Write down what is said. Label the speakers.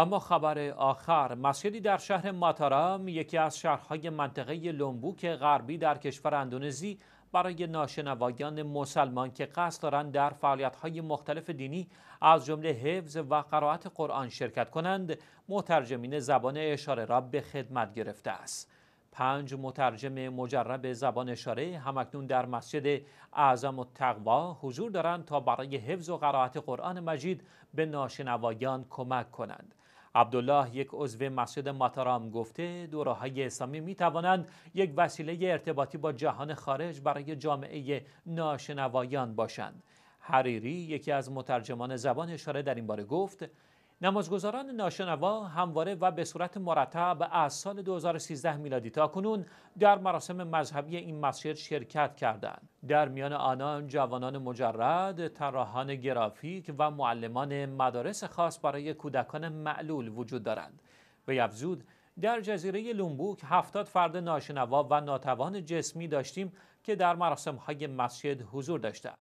Speaker 1: و ما خبر آخر مسجدی در شهر ماتارام یکی از شهرهای منطقه لومبوک غربی در کشور اندونزی برای ناشنوایان مسلمان که قصد دارند در فعالیت‌های مختلف دینی از جمله حفظ و قرائت قرآن شرکت کنند مترجمین زبان اشاره را به خدمت گرفته است پنج مترجم مجرب زبان اشاره همکنون در مسجد اعظم تقوا حضور دارند تا برای حفظ و قرائت قرآن مجید به ناشنوایان کمک کنند عبدالله یک عضو مسجد ماترام گفته دوره های اسلامی می توانند یک وسیله ارتباطی با جهان خارج برای جامعه ناشنوایان باشند حریری یکی از مترجمان زبان اشاره در این باره گفت نمازگزاران ناشنوا همواره و به صورت مرتب از سال 2013 میلادی تا کنون در مراسم مذهبی این مسجد شرکت کردند. در میان آنان جوانان مجرد، طراحان گرافیک و معلمان مدارس خاص برای کودکان معلول وجود دارند. به یفزود، در جزیره لومبوک هفتاد فرد ناشنوا و ناتوان جسمی داشتیم که در مراسم های مسجد حضور داشتند.